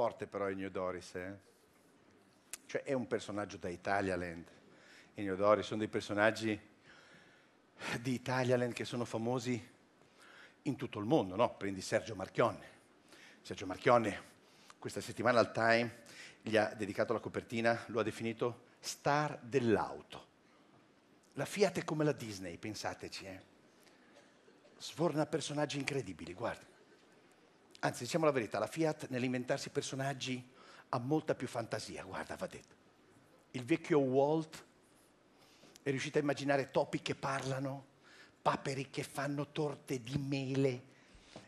Forte però Ennio Doris, eh? Cioè è un personaggio da Italialand, Ennio Doris, sono dei personaggi di Italialand che sono famosi in tutto il mondo, no? Prendi Sergio Marchionne. Sergio Marchionne questa settimana al Time gli ha dedicato la copertina, lo ha definito star dell'auto. La Fiat è come la Disney, pensateci, eh? Sforna personaggi incredibili, guarda. Anzi, diciamo la verità, la Fiat nell'inventarsi personaggi ha molta più fantasia, guarda, va detto. Il vecchio Walt è riuscito a immaginare topi che parlano, paperi che fanno torte di mele,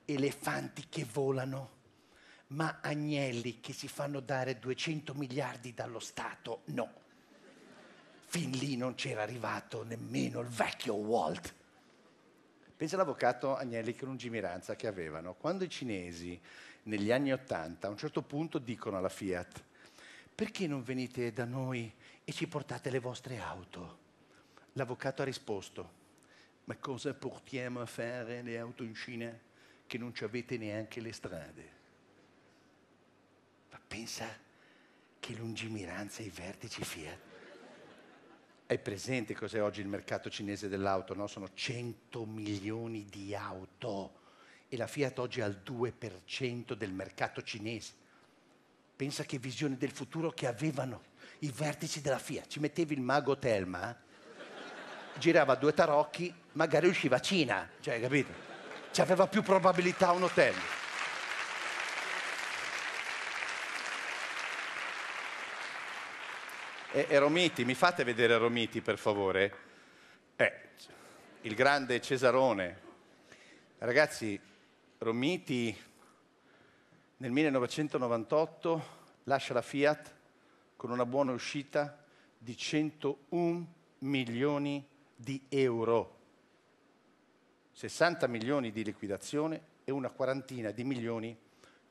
elefanti che volano, ma agnelli che si fanno dare 200 miliardi dallo Stato, no. Fin lì non c'era arrivato nemmeno il vecchio Walt. Pensa all'avvocato Agnelli che lungimiranza che avevano. Quando i cinesi negli anni Ottanta a un certo punto dicono alla Fiat perché non venite da noi e ci portate le vostre auto? L'avvocato ha risposto ma cosa portiamo a fare le auto in Cina che non ci avete neanche le strade? Ma pensa che lungimiranza i vertici Fiat hai presente cos'è oggi il mercato cinese dell'auto? No? Sono 100 milioni di auto e la Fiat oggi è al 2% del mercato cinese. Pensa che visione del futuro che avevano i vertici della Fiat. Ci mettevi il mago Telma, girava due tarocchi, magari usciva Cina, cioè capito? C'aveva più probabilità un hotel. E, eh, e eh, Romiti, mi fate vedere Romiti per favore? Eh, il grande Cesarone. Ragazzi, Romiti nel 1998 lascia la Fiat con una buona uscita di 101 milioni di euro, 60 milioni di liquidazione e una quarantina di milioni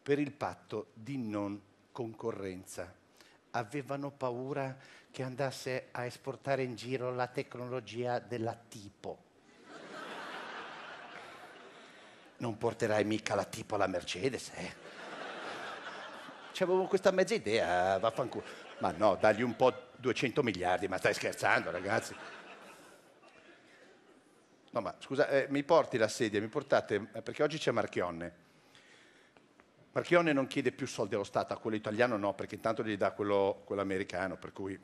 per il patto di non concorrenza avevano paura che andasse a esportare in giro la tecnologia della tipo. Non porterai mica la tipo alla Mercedes, eh? C'avevo questa mezza idea, vaffanculo. Ma no, dagli un po' 200 miliardi, ma stai scherzando, ragazzi. No, ma scusa, eh, mi porti la sedia, mi portate, eh, perché oggi c'è Marchionne. Marchione non chiede più soldi allo Stato, a quello italiano no, perché intanto gli dà quello, quello americano, per cui